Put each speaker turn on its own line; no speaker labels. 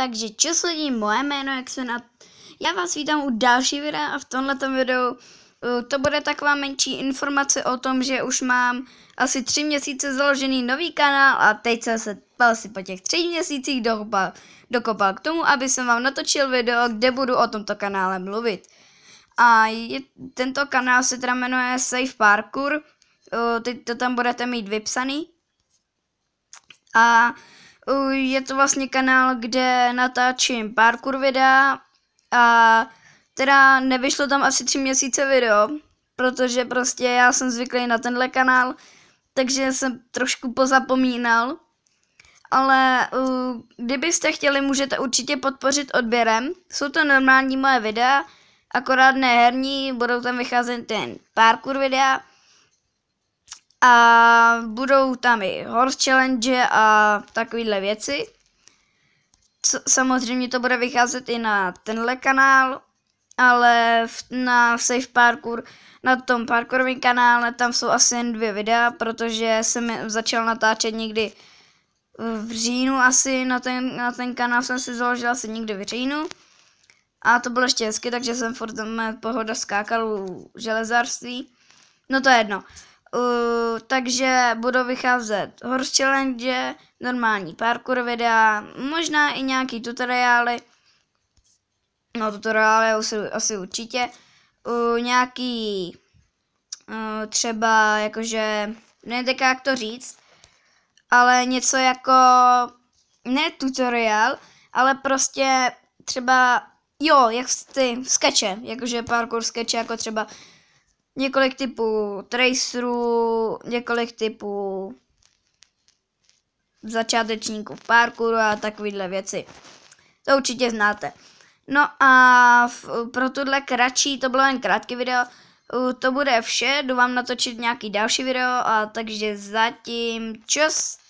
Takže čus lidi, moje jméno, jak se na... Já vás vítám u další videa a v tomto videu uh, to bude taková menší informace o tom, že už mám asi tři měsíce založený nový kanál a teď jsem se asi po těch tři měsících dokopal, dokopal k tomu, aby jsem vám natočil video, kde budu o tomto kanále mluvit. A je, tento kanál se teda jmenuje Safe Parkour, uh, teď to tam budete mít vypsaný. A Eh, je to vlastně kanál, kde natáčím parkour videa a teda nevyšlo tam asi tři měsíce video, protože prostě já jsem zvyklý na tenhle kanál, takže jsem trošku pozapomínal. Ale eh, kdybyste chtěli, můžete určitě podpořit odběrem. Jsou to normální moje videa, akorát ne herní, budou tam vycházet ten parkour videa a budou tam i horse challenge a takovéhle věci. Co, samozřejmě to bude vycházet i na tenhle kanál, ale v, na Safe Parkour, na tom parkourovém kanále, tam jsou asi jen dvě videa, protože jsem začal natáčet někdy v říjnu asi, na ten, na ten kanál jsem si založil asi někdy v říjnu. A to bylo ještě hezky, takže jsem furt tam pohoda skákal u železárství. No to je jedno. Uh, takže budou vycházet horse challenge, normální parkour videa, možná i nějaký tutoriály. No tutoriály asi, asi určitě. Uh, nějaký uh, třeba jakože, nevím jak to říct, ale něco jako, ne tutoriál, ale prostě třeba, jo, jak ty, skeče, jakože parkour skeče, jako třeba několik typů tracerů, několik typů začátečníků v parkouru a takovýhle věci. To určitě znáte. No a v, pro tuhle kratší, to bylo jen krátké video, to bude vše, jdu vám natočit nějaký další video a takže zatím čos.